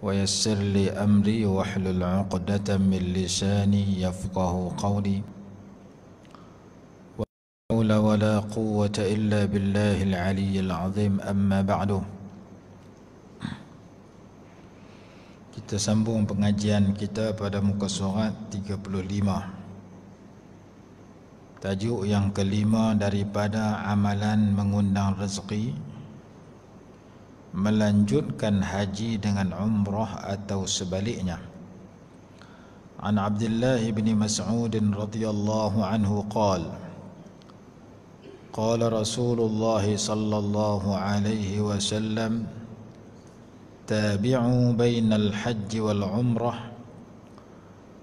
ويسر لي أمري واحلل عقدة من لساني يفقه wala ولا illa قوة إلا بالله العلي العظيم أما بعد Kita sambung pengajian kita pada muka surat 35 Tajuk yang kelima daripada amalan mengundang rezeki melanjutkan haji dengan umrah atau sebaliknya. An Abdullah bin Mas'ud radhiyallahu anhu qala قال رسول الله صلى الله عليه وسلم تابعوا بين الحج والعمرة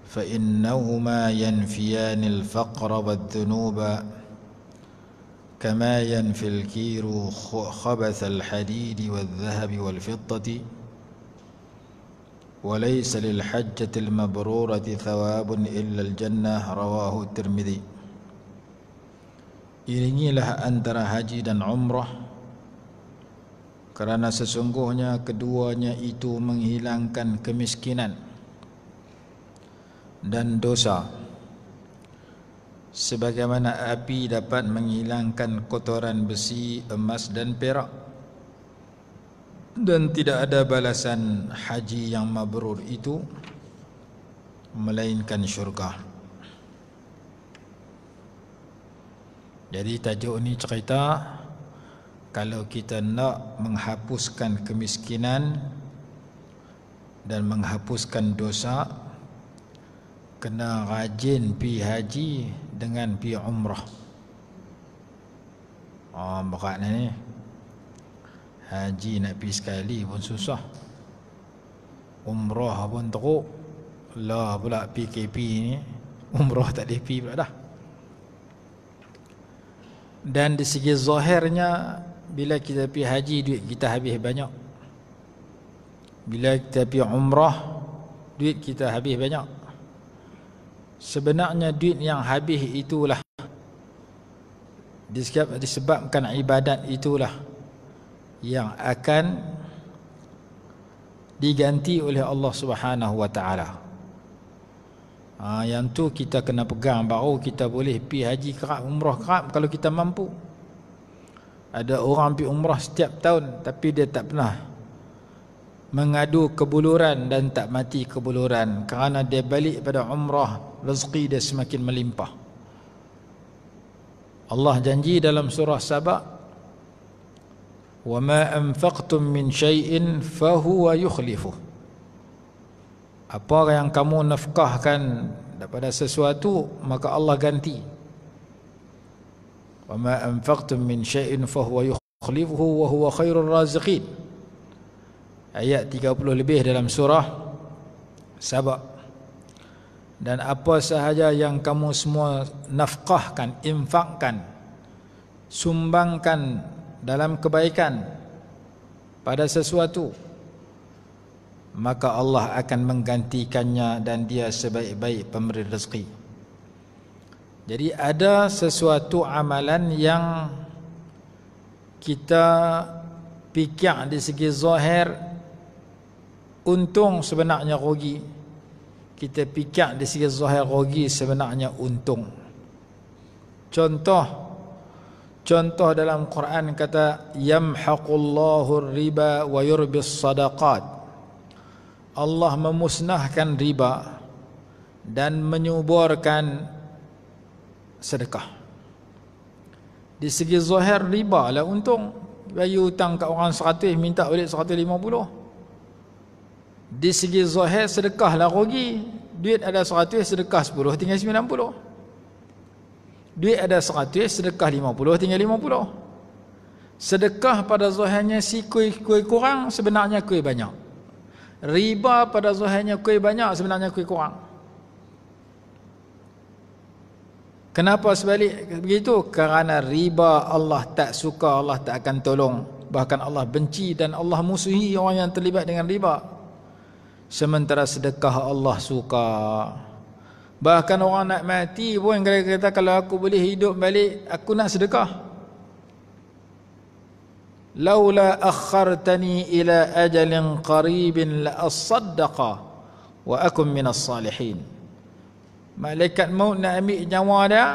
فإنهما ينفيان الفقر والذنوب كما ينفي الكير خبث الحديد والذهب والفضة وليس للحجة المبرورة ثواب إلا الجنة رواه الترمذي Iringi lah antara haji dan umrah Kerana sesungguhnya keduanya itu menghilangkan kemiskinan Dan dosa Dan dosa sebagaimana api dapat menghilangkan kotoran besi, emas dan perak. Dan tidak ada balasan haji yang mabrur itu melainkan syurga. Jadi tajuk ini cerita kalau kita nak menghapuskan kemiskinan dan menghapuskan dosa kena rajin pi haji dengan pi umrah. Oh, berat ni. Haji nak pi sekali pun susah. Umrah pun teruk. Lah pula PKP ni. Umrah tak boleh pi pula dah. Dan di segi zahirnya bila kita pi haji duit kita habis banyak. Bila kita pi umrah duit kita habis banyak sebenarnya duit yang habis itulah disebabkan ibadat itulah yang akan diganti oleh Allah Subhanahu Ha, yang tu kita kena pegang baru kita boleh pi haji kerap umrah kerap kalau kita mampu. Ada orang pi umrah setiap tahun tapi dia tak pernah mengadu kebuluran dan tak mati kebuluran kerana dia balik pada umrah rezeki dia semakin melimpah Allah janji dalam surah Saba وَمَا أَنْفَقْتُمْ مِنْ شَيْءٍ فَهُوَ يُخْلِفُ apa yang kamu nafkahkan daripada sesuatu maka Allah ganti وَمَا أَنْفَقْتُمْ مِنْ شَيْءٍ فَهُوَ يُخْلِفُهُ وَهُوَ خَيْرُ الرَّازِقِينَ ayat 30 lebih dalam surah Sabah dan apa sahaja yang kamu semua nafkahkan infakkan sumbangkan dalam kebaikan pada sesuatu maka Allah akan menggantikannya dan dia sebaik-baik pemberi rezeki jadi ada sesuatu amalan yang kita pikir di segi zahir untung sebenarnya rugi kita pikir di segi zahir rugi sebenarnya untung contoh contoh dalam Quran kata yamhaqullahu riba wa yurbis sadaqat Allah memusnahkan riba dan menyuburkan sedekah di segi zahir riba lah untung bayi hutang kat orang 100 minta balik 150 di segi zahir sedekah lah rugi Duit ada 100 sedekah 10 tinggal 90 Duit ada 100 sedekah 50 tinggal 50 Sedekah pada zahirnya si kuih, kuih kurang sebenarnya kuih banyak Riba pada zahirnya kuih banyak sebenarnya kuih kurang Kenapa sebalik begitu? Kerana riba Allah tak suka, Allah tak akan tolong. Bahkan Allah benci dan Allah musuhi orang yang terlibat dengan riba. Sementara sedekah Allah suka Bahkan orang nak mati pun kata, kata kalau aku boleh hidup balik Aku nak sedekah Laula akhartani ila ajalin qaribin la asaddaqa Wa akum minas salihin Malaikat maut nak ambil nyawa dia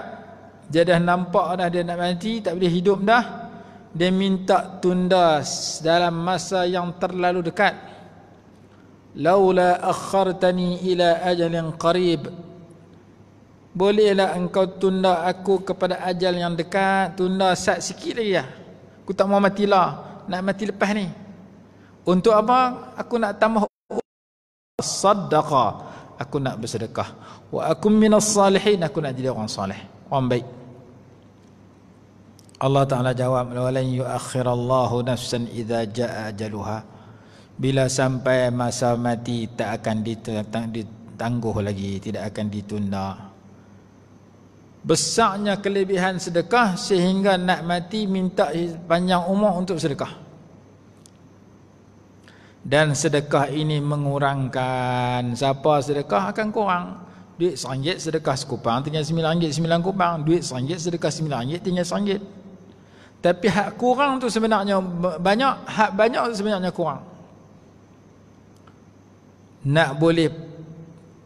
Dia dah nampak dah dia nak mati Tak boleh hidup dah Dia minta tunda dalam masa yang terlalu dekat laula akhartani ila ajalin qarib bolehlah engkau tunda aku kepada ajal yang dekat tunda sat sikit lagi lah aku tak mau mati lah nak mati lepas ni untuk apa aku nak tambah sedekah aku nak bersedekah wa akum minas salihin aku nak jadi orang soleh orang baik Allah Taala jawab la lan yuakhirallahu nafsan idza jaa ajalaha bila sampai masa mati tak akan ditangguh lagi tidak akan ditunda besarnya kelebihan sedekah sehingga nak mati minta panjang umur untuk sedekah dan sedekah ini mengurangkan siapa sedekah akan kurang duit seringgit sedekah sekupang tinggal sembilan ringgit sembilan kupang duit seringgit sedekah sembilan ringgit tinggal seringgit tapi hak kurang tu sebenarnya banyak hak banyak tu sebenarnya kurang nak boleh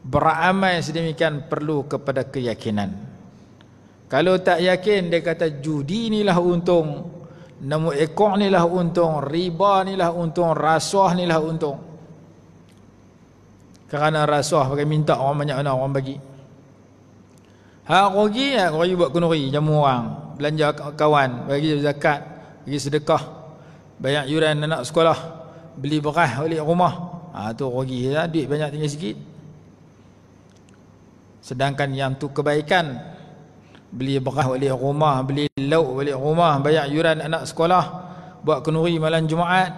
beramai sedemikian perlu kepada keyakinan kalau tak yakin dia kata judi inilah untung nama ekor inilah untung riba inilah untung rasuah inilah untung kerana rasuah pakai minta orang banyak mana orang bagi ha rugi ya rugi buat kunuri jamu orang belanja kawan bagi zakat bagi sedekah banyak yuran anak sekolah beli beras balik rumah ha, tu rugi ya, duit banyak tinggal sikit sedangkan yang tu kebaikan beli berah balik rumah beli lauk balik rumah bayar yuran anak sekolah buat kenuri malam Jumaat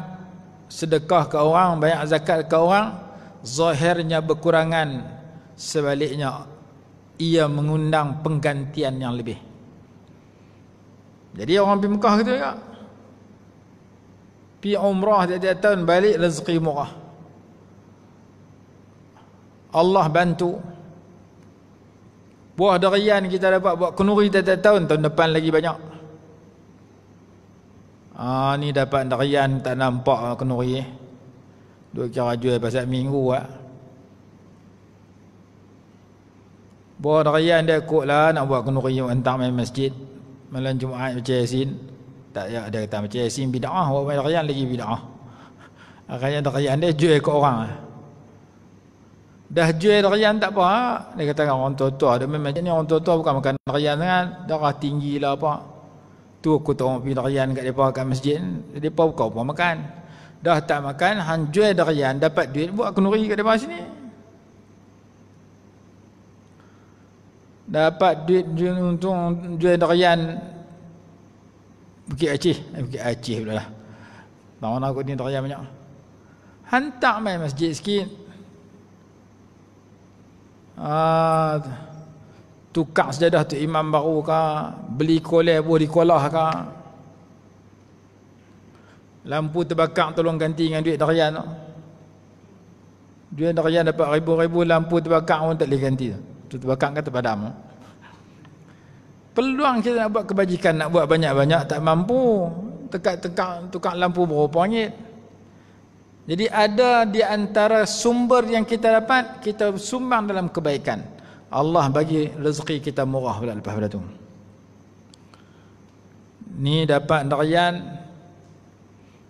sedekah ke orang bayar zakat ke orang zahirnya berkurangan sebaliknya ia mengundang penggantian yang lebih jadi orang pergi Mekah kata juga pergi umrah tiap tahun balik rezeki murah Allah bantu buah durian kita dapat buat kenuri tiap-tiap tahun tahun depan lagi banyak Ah ha, ni dapat durian tak nampak kenuri eh. Dua kira jual pasal minggu ah. Buat durian dia kok lah nak buat kenuri hantar main masjid malam Jumaat baca Yasin. Tak ya ada kata macam Yasin bidaah ah, buat durian lagi bidaah Ah. Durian durian dia jual ke orang ah. Dah jual rian tak apa. Ah. Dia kata orang tua-tua. Dia memang macam ni orang tua-tua bukan makan rian kan. Darah tinggi lah apa. Tu aku tahu pergi rian kat mereka kat masjid. Mereka buka apa makan. Dah tak makan, han jual rian dapat duit buat kenuri kat mereka sini. Dapat duit untuk jual rian Bukit Aceh. Eh, Bukit Aceh pula lah. Bangun aku ni rian banyak. Hantar main masjid sikit uh, tukar sejadah tu imam baru ke beli kolej boleh dikolah ke lampu terbakar tolong ganti dengan duit darian no? duit darian dapat ribu-ribu lampu terbakar pun tak boleh ganti tu terbakar kata padam peluang kita nak buat kebajikan nak buat banyak-banyak tak mampu tekak-tekak tukar lampu berapa ringgit jadi ada di antara sumber yang kita dapat, kita sumbang dalam kebaikan. Allah bagi rezeki kita murah pula lepas pada tu. Ni dapat darian,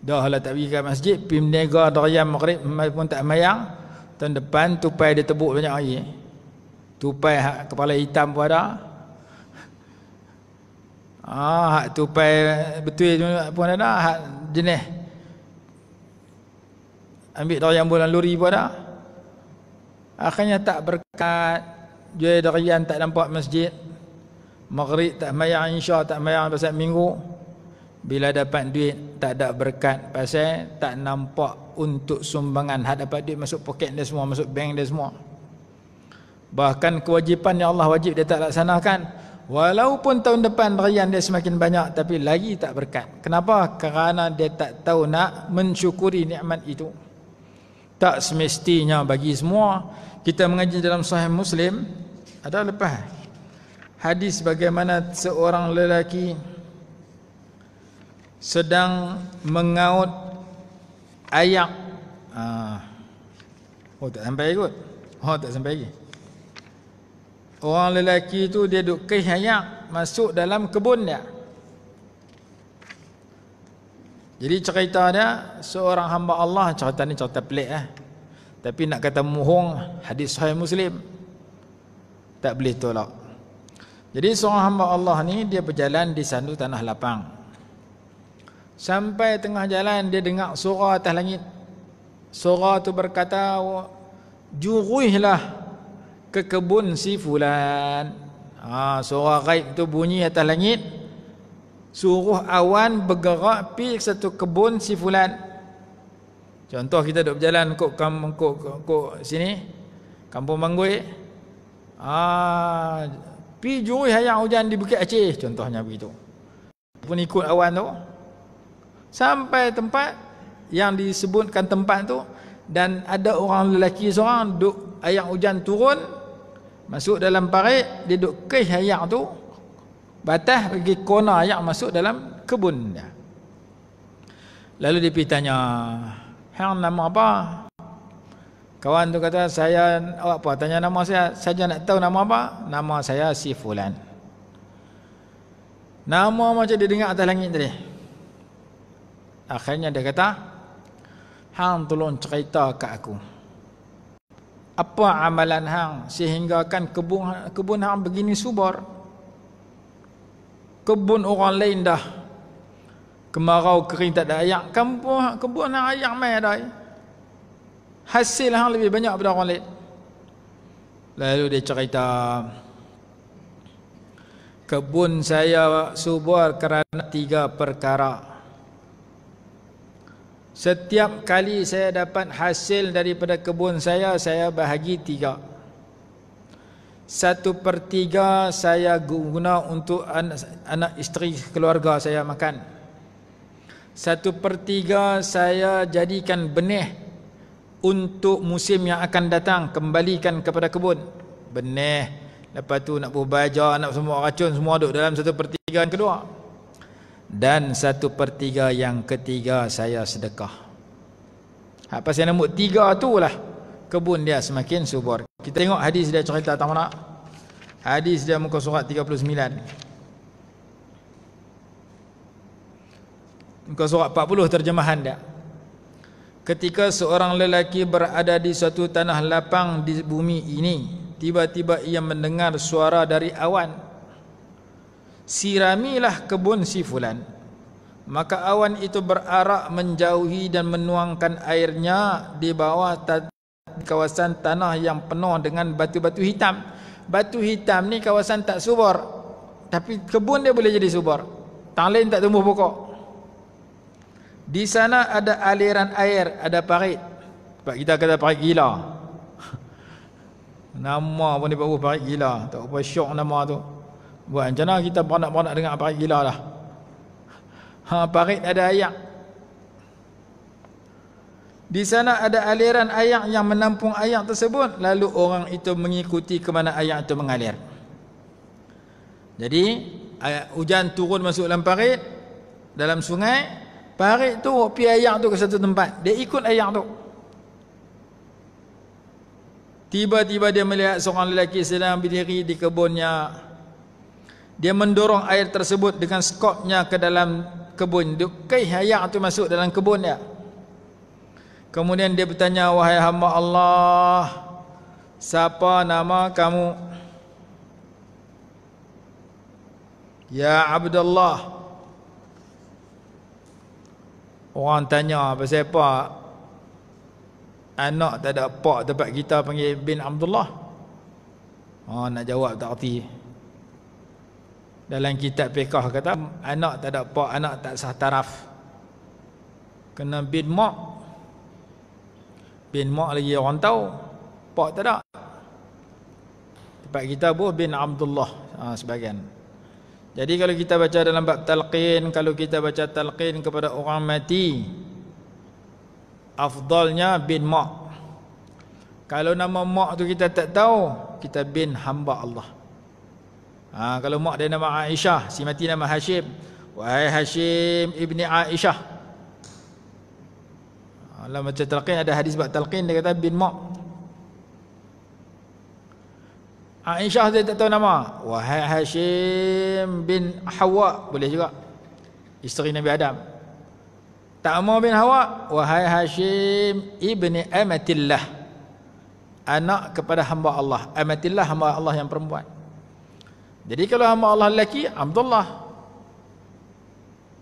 dah lah tak pergi ke masjid, pergi menega darian maghrib pun tak mayang. Tahun depan tupai dia tebuk banyak air. Tupai kepala hitam pun ada. Ah, tupai betul pun ada. jenis ambil dari bulan luri pun dah akhirnya tak berkat jual darian tak nampak masjid maghrib tak mayang insya tak mayang pasal minggu bila dapat duit tak ada berkat pasal tak nampak untuk sumbangan hak dapat duit masuk poket dia semua masuk bank dia semua bahkan kewajipan yang Allah wajib dia tak laksanakan walaupun tahun depan darian dia semakin banyak tapi lagi tak berkat kenapa? kerana dia tak tahu nak mensyukuri nikmat itu tak semestinya bagi semua kita mengaji dalam sahih muslim ada lepas hadis bagaimana seorang lelaki sedang mengaut ayak ah. oh tak sampai ikut oh tak sampai lagi orang lelaki tu dia duk keh masuk dalam kebun dia jadi cerita dia seorang hamba Allah cerita ni cerita pelik eh. Tapi nak kata muhong hadis sahih Muslim tak boleh tolak. Jadi seorang hamba Allah ni dia berjalan di sandu tanah lapang. Sampai tengah jalan dia dengar suara atas langit. Suara tu berkata juruhlah ke kebun si fulan. Ah ha, suara gaib tu bunyi atas langit suruh awan bergerak pi satu kebun si fulan contoh kita duk berjalan kok kam kok kok sini kampung manggoi ah pi jurus hayang hujan di bukit aceh contohnya begitu pun ikut awan tu sampai tempat yang disebutkan tempat tu dan ada orang lelaki seorang duk ayang hujan turun masuk dalam parit dia duk keh ayang tu Batas pergi kona yang masuk dalam kebun dia. Lalu dia pergi tanya, Hang nama apa? Kawan tu kata, saya awak apa? Tanya nama saya, saya nak tahu nama apa? Nama saya si Fulan. Nama macam dia dengar atas langit tadi. Akhirnya dia kata, Hang tolong cerita ke aku. Apa amalan hang sehingga kan kebun kebun hang begini subur? kebun orang lain dah kemarau kering tak ada ayak kampung kebun nak ayak mai dah hasil hang lebih banyak pada orang lain lalu dia cerita kebun saya subur kerana tiga perkara setiap kali saya dapat hasil daripada kebun saya saya bahagi tiga satu per tiga saya guna untuk anak, anak isteri keluarga saya makan. Satu per tiga saya jadikan benih untuk musim yang akan datang kembalikan kepada kebun. Benih. Lepas tu nak berbaja, nak semua racun semua duduk dalam satu per tiga yang kedua. Dan satu per tiga yang ketiga saya sedekah. Apa saya nombor tiga tu lah kebun dia semakin subur. Kita tengok hadis dia cerita tamana. Hadis dia muka surat 39. Muka surat 40 terjemahan dia. Ketika seorang lelaki berada di suatu tanah lapang di bumi ini, tiba-tiba ia mendengar suara dari awan. Siramilah kebun si fulan. Maka awan itu berarak menjauhi dan menuangkan airnya di bawah kawasan tanah yang penuh dengan batu-batu hitam. Batu hitam ni kawasan tak subur. Tapi kebun dia boleh jadi subur. Talin tak tumbuh pokok. Di sana ada aliran air, ada parit. Sebab kita kata parit gila. Nama pun dia buat oh, parit gila. Tak apa syok nama tu. Buat macam mana kita beranak-beranak dengan parit gila lah. Ha, parit ada ayak. Di sana ada aliran ayak yang menampung ayak tersebut Lalu orang itu mengikuti ke mana ayak itu mengalir Jadi ayak, hujan turun masuk dalam parit Dalam sungai Parit tu pergi ayak tu ke satu tempat Dia ikut ayak tu Tiba-tiba dia melihat seorang lelaki sedang berdiri di kebunnya Dia mendorong air tersebut dengan skopnya ke dalam kebun Dia Kehayak tu masuk dalam kebunnya. Kemudian dia bertanya wahai hamba Allah siapa nama kamu? Ya Abdullah. Orang tanya apa siapa? Anak tak ada pak tempat kita panggil bin Abdullah. Oh nak jawab tak erti. Dalam kitab fiqh kata anak tak ada pak, anak tak sah taraf. Kena bin mak Bin Mak lagi orang tahu. Pak tak ada. Tempat kita buh bin Abdullah ha, sebagian. Jadi kalau kita baca dalam bab talqin, kalau kita baca talqin kepada orang mati, afdalnya bin Mak. Kalau nama Mak tu kita tak tahu, kita bin hamba Allah. Ha, kalau mak dia nama Aisyah, si mati nama Hashim. Wahai Hashim ibni Aisyah. Kalau macam talqin ada hadis bab talqin dia kata bin Ma' ah, Aisyah dia tak tahu nama. Wahai Hashim bin Hawa boleh juga. Isteri Nabi Adam. Tak mau bin Hawa, wahai Hashim ibni Amatillah. Anak kepada hamba Allah. Amatillah hamba Allah yang perempuan. Jadi kalau hamba Allah lelaki, Abdullah.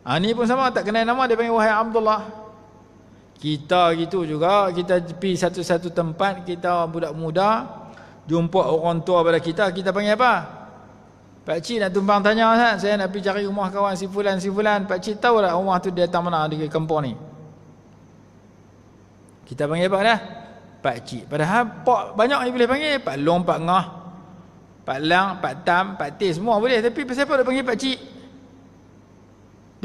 Ha, pun sama, tak kenal nama dia panggil wahai Abdullah. Kita gitu juga kita pergi satu-satu tempat kita budak muda jumpa orang tua pada kita kita panggil apa? Pak cik nak tumpang tanya kan? saya nak pergi cari rumah kawan si fulan si fulan pak cik tahu tak rumah tu dia datang mana di kampung ni? Kita panggil apa dah? Pak cik. Padahal pak banyak yang boleh panggil pak long pak ngah. Pak lang, pak tam, pak tis semua boleh tapi siapa nak panggil pak cik?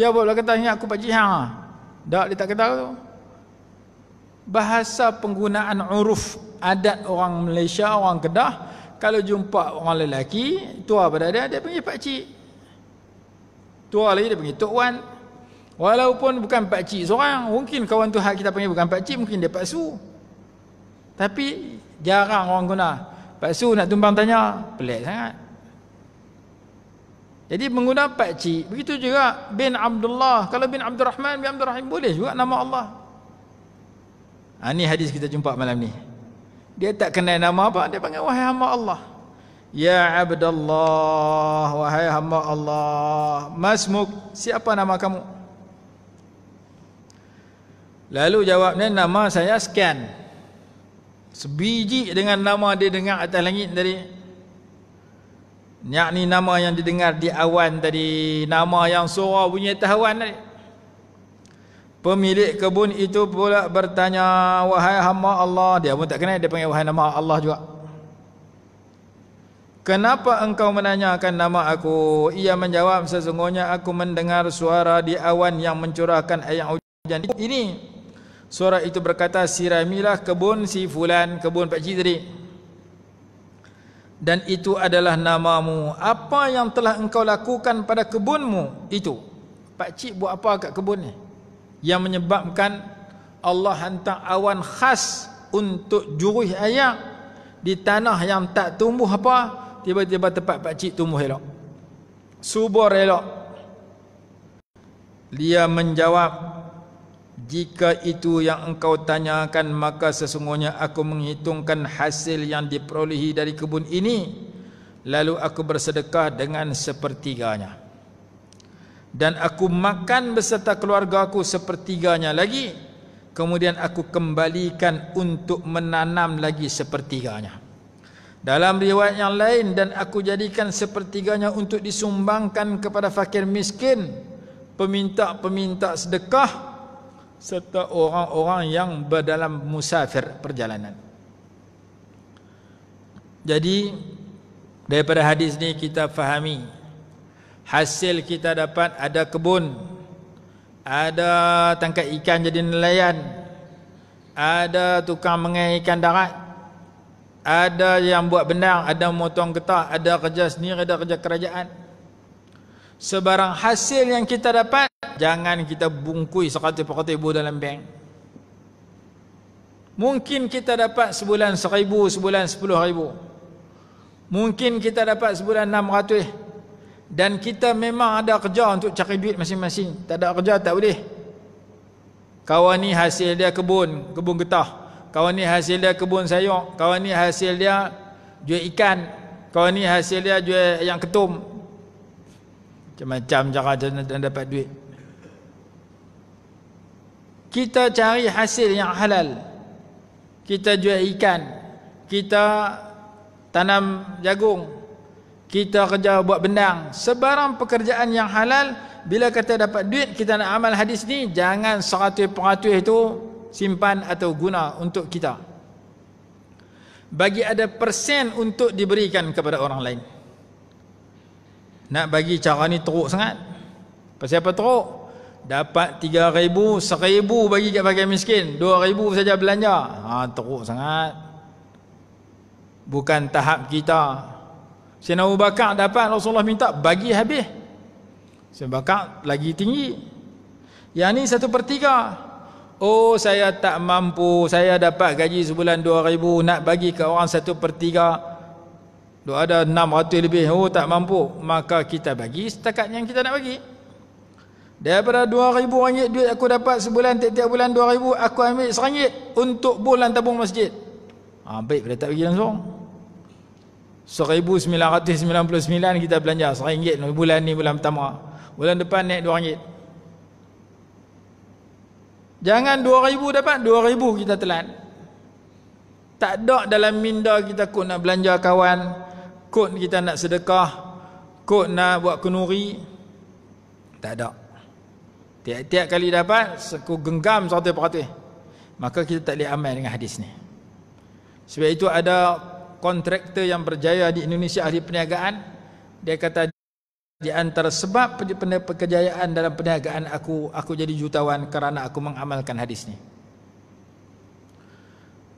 Dia buatlah kata tanya aku pak cik hang ah. Dak dia tak kata tu bahasa penggunaan uruf adat orang Malaysia, orang Kedah kalau jumpa orang lelaki tua pada dia, dia panggil pakcik tua lagi dia panggil Tok Wan walaupun bukan Pak pakcik seorang, mungkin kawan tu kita panggil bukan Pak pakcik, mungkin dia Pak Su. tapi jarang orang guna Pak Su nak tumbang tanya pelik sangat jadi menggunakan Pak pakcik begitu juga bin Abdullah kalau bin Abdul Rahman, bin Abdul Rahim boleh juga nama Allah Ha, ini hadis kita jumpa malam ni. Dia tak kenal nama apa, dia panggil wahai hamba Allah. Ya Abdullah, wahai hamba Allah. Masmuk, siapa nama kamu? Lalu jawabnya, nama saya Scan. Sebiji dengan nama dia dengar atas langit tadi. Yang ni nama yang didengar di awan tadi. Nama yang suara bunyi tahawan tadi. Pemilik kebun itu pula bertanya, "Wahai hamba Allah," dia pun tak kenal dia panggil wahai nama Allah juga. "Kenapa engkau menanyakan nama aku?" Ia menjawab, "Sesungguhnya aku mendengar suara di awan yang mencurahkan air hujan." Ini suara itu berkata, "Siramilah kebun si fulan, kebun Pak Cik Dan itu adalah namamu. Apa yang telah engkau lakukan pada kebunmu itu? Pak Cik buat apa kat kebun ni? yang menyebabkan Allah hantar awan khas untuk juruh ayat di tanah yang tak tumbuh apa tiba-tiba tempat pakcik tumbuh elok subur elok dia menjawab jika itu yang engkau tanyakan maka sesungguhnya aku menghitungkan hasil yang diperolehi dari kebun ini lalu aku bersedekah dengan sepertiganya dan aku makan beserta keluarga aku sepertiganya lagi kemudian aku kembalikan untuk menanam lagi sepertiganya dalam riwayat yang lain dan aku jadikan sepertiganya untuk disumbangkan kepada fakir miskin peminta-peminta sedekah serta orang-orang yang berdalam musafir perjalanan jadi daripada hadis ni kita fahami Hasil kita dapat ada kebun Ada tangkap ikan jadi nelayan Ada tukang mengaikan darat Ada yang buat benang Ada motong getah Ada kerja sendiri Ada kerja kerajaan Sebarang hasil yang kita dapat Jangan kita bungkui sekatu pekatu ibu dalam bank Mungkin kita dapat sebulan seribu Sebulan sepuluh ribu Mungkin kita dapat sebulan enam ratus dan kita memang ada kerja untuk cari duit masing-masing tak ada kerja tak boleh kawan ni hasil dia kebun kebun getah kawan ni hasil dia kebun sayur kawan ni hasil dia jual ikan kawan ni hasil dia jual yang ketum macam-macam cara dia dapat duit kita cari hasil yang halal kita jual ikan kita tanam jagung kita kerja buat benang sebarang pekerjaan yang halal bila kita dapat duit kita nak amal hadis ni jangan 100% itu simpan atau guna untuk kita bagi ada persen untuk diberikan kepada orang lain nak bagi cara ni teruk sangat pasal apa teruk dapat 3000 1000 bagi kat bagian miskin ribu saja belanja ha teruk sangat bukan tahap kita Sayyidina Abu Bakar dapat Rasulullah minta bagi habis. Sayyidina Abu Bakar lagi tinggi. Yang ni satu per tiga. Oh saya tak mampu. Saya dapat gaji sebulan dua ribu. Nak bagi ke orang satu per tiga. Dua ada enam ratus lebih. Oh tak mampu. Maka kita bagi setakat yang kita nak bagi. Daripada dua ribu ringgit duit aku dapat sebulan. Tiap-tiap bulan dua ribu. Aku ambil seringgit. Untuk bulan tabung masjid. Ha, baik pada tak pergi langsung. 1999 kita belanja RM1 bulan ni bulan pertama. Bulan depan naik RM2. Jangan 2000 dapat 2000 kita telan. Tak ada dalam minda kita kod nak belanja kawan, kod kita nak sedekah, kod nak buat kenuri. Tak ada. Tiap-tiap kali dapat seku genggam satu peratus. Maka kita tak boleh amal dengan hadis ni. Sebab itu ada kontraktor yang berjaya di Indonesia ahli perniagaan dia kata di antara sebab kejayaan dalam perniagaan aku aku jadi jutawan kerana aku mengamalkan hadis ni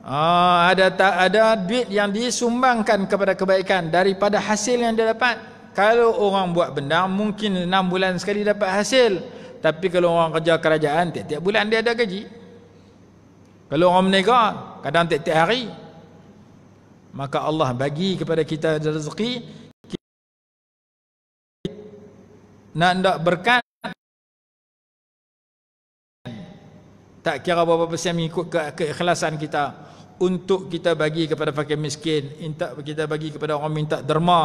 oh, ada tak ada duit yang disumbangkan kepada kebaikan daripada hasil yang dia dapat kalau orang buat benda mungkin 6 bulan sekali dapat hasil tapi kalau orang kerja kerajaan tiap-tiap bulan dia ada gaji kalau orang menegak kadang tiap-tiap hari maka Allah bagi kepada kita rezeki nak nak berkat tak kira apa-apa pun persen mengikut ke keikhlasan kita untuk kita bagi kepada fakir miskin intak kita bagi kepada orang minta derma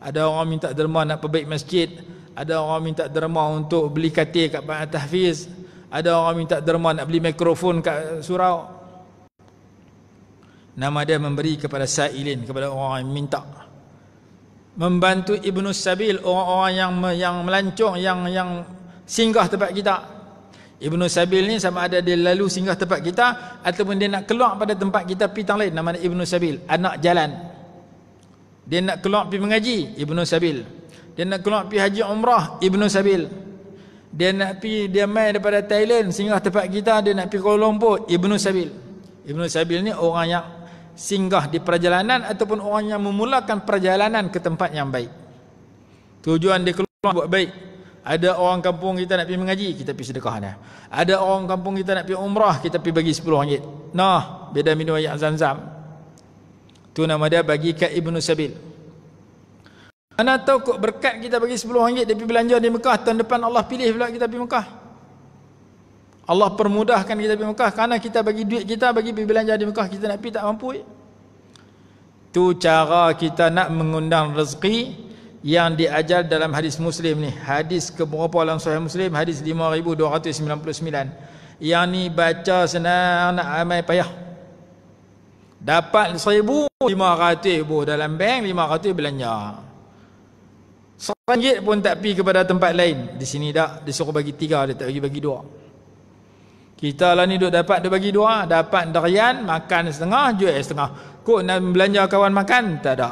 ada orang minta derma nak perbaiki masjid ada orang minta derma untuk beli katil kat Pak Tahfiz ada orang minta derma nak beli mikrofon kat surau Nama dia memberi kepada sa'ilin kepada orang yang minta. Membantu Ibnu Sabil orang-orang yang yang melancong yang yang singgah tempat kita. Ibnu Sabil ni sama ada dia lalu singgah tempat kita ataupun dia nak keluar pada tempat kita pergi tang lain namanya Ibnu Sabil, anak jalan. Dia nak keluar pergi mengaji, Ibnu Sabil. Dia nak keluar pergi haji umrah, Ibnu Sabil. Dia nak pergi dia main daripada Thailand singgah tempat kita dia nak pergi Kuala Lumpur, Ibnu Sabil. Ibnu Sabil ni orang yang singgah di perjalanan ataupun orang yang memulakan perjalanan ke tempat yang baik. Tujuan dia keluar buat baik. Ada orang kampung kita nak pergi mengaji, kita pergi sedekah dia. Ada orang kampung kita nak pergi umrah, kita pergi bagi 10 ringgit. Nah, beda minum air zam-zam. Tu nama dia bagi ke Ibnu Sabil. Mana tahu kok berkat kita bagi 10 ringgit dia pergi belanja di Mekah tahun depan Allah pilih pula kita pergi Mekah. Allah permudahkan kita pergi Mekah kerana kita bagi duit kita bagi pergi jadi di Mekah kita nak pergi tak mampu tu cara kita nak mengundang rezeki yang diajar dalam hadis Muslim ni hadis ke berapa dalam sahih Muslim hadis 5299 yang ni baca senang nak amai payah dapat 1500 bu dalam bank 500 belanja seringgit pun tak pergi kepada tempat lain di sini tak disuruh bagi tiga dia tak bagi bagi dua kita lah ni duk dapat duk bagi dua, dapat darian makan setengah, jual setengah. Kok nak belanja kawan makan? Tak ada.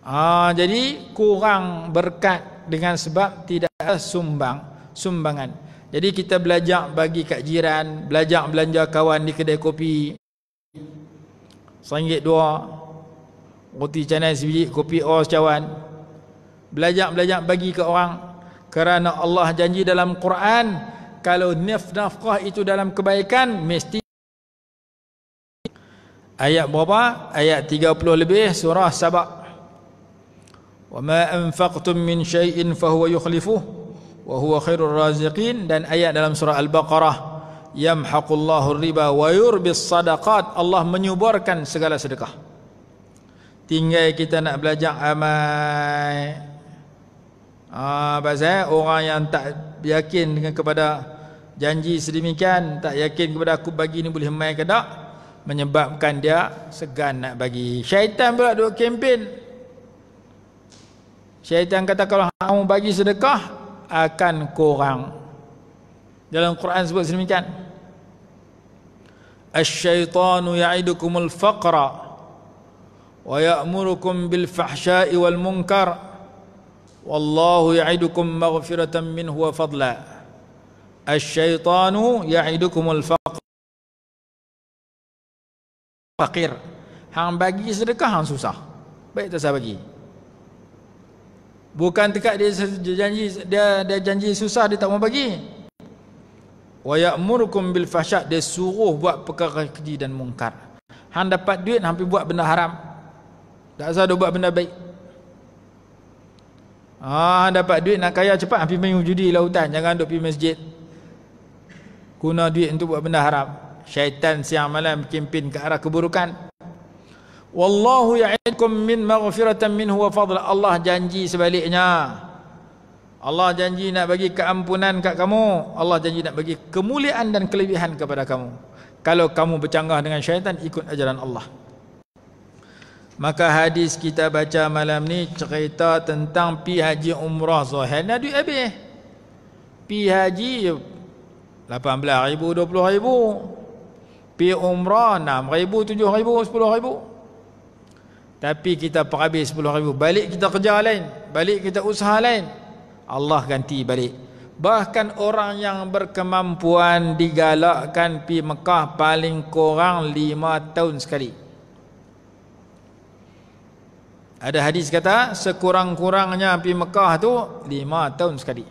Ah, jadi kurang berkat dengan sebab tidak sumbang, sumbangan. Jadi kita belajar bagi kat jiran, belajar belanja kawan di kedai kopi. Sanggit dua, roti canai sebiji, kopi oh cawan, Belajar-belajar bagi ke orang. Kerana Allah janji dalam Quran, kalau nif nafkah itu dalam kebaikan mesti ayat berapa ayat 30 lebih surah sabak wa ma anfaqtum min shayin, fa huwa yukhlifuh wa huwa khairur raziqin dan ayat dalam surah al-baqarah yamhaqullahu riba wa yurbis sadaqat Allah menyuburkan segala sedekah tinggal kita nak belajar amai. Ah, pasal orang yang tak yakin dengan kepada janji sedemikian tak yakin kepada aku bagi ni boleh main ke tak menyebabkan dia segan nak bagi syaitan pula duk kempen syaitan kata kalau kamu bagi sedekah akan kurang dalam Quran sebut sedemikian asyaitanu ya'idukumul faqra wa ya'murukum bil fahsya'i wal munkar wallahu ya'idukum maghfiratan minhu wa fadla' Asyaitanu ya'idukumul faqir. Fakir. Hang bagi sedekah hang susah. Baik tak saya bagi. Bukan dekat dia, janji dia dia janji susah dia tak mau bagi. Wa ya'murukum bil fahsya' dia suruh buat perkara keji dan mungkar. Hang dapat duit hang pergi buat benda haram. Tak usah dia buat benda baik. Ah, dapat duit nak kaya cepat hampir pergi main judi lautan, jangan duk pergi masjid guna duit untuk buat benda haram syaitan siang malam kimpin ke arah keburukan wallahu ya'idkum min maghfiratan minhu wa fadl Allah janji sebaliknya Allah janji nak bagi keampunan kat kamu Allah janji nak bagi kemuliaan dan kelebihan kepada kamu kalau kamu bercanggah dengan syaitan ikut ajaran Allah maka hadis kita baca malam ni cerita tentang pi haji umrah Zuhair dah duit habis pi haji 18,000-20,000 Pi umrah 6,000-7,000 10,000 Tapi kita perhabis 10,000 Balik kita kerja lain Balik kita usaha lain Allah ganti balik Bahkan orang yang berkemampuan digalakkan pi Mekah paling kurang 5 tahun sekali. Ada hadis kata sekurang-kurangnya pi Mekah tu 5 tahun sekali.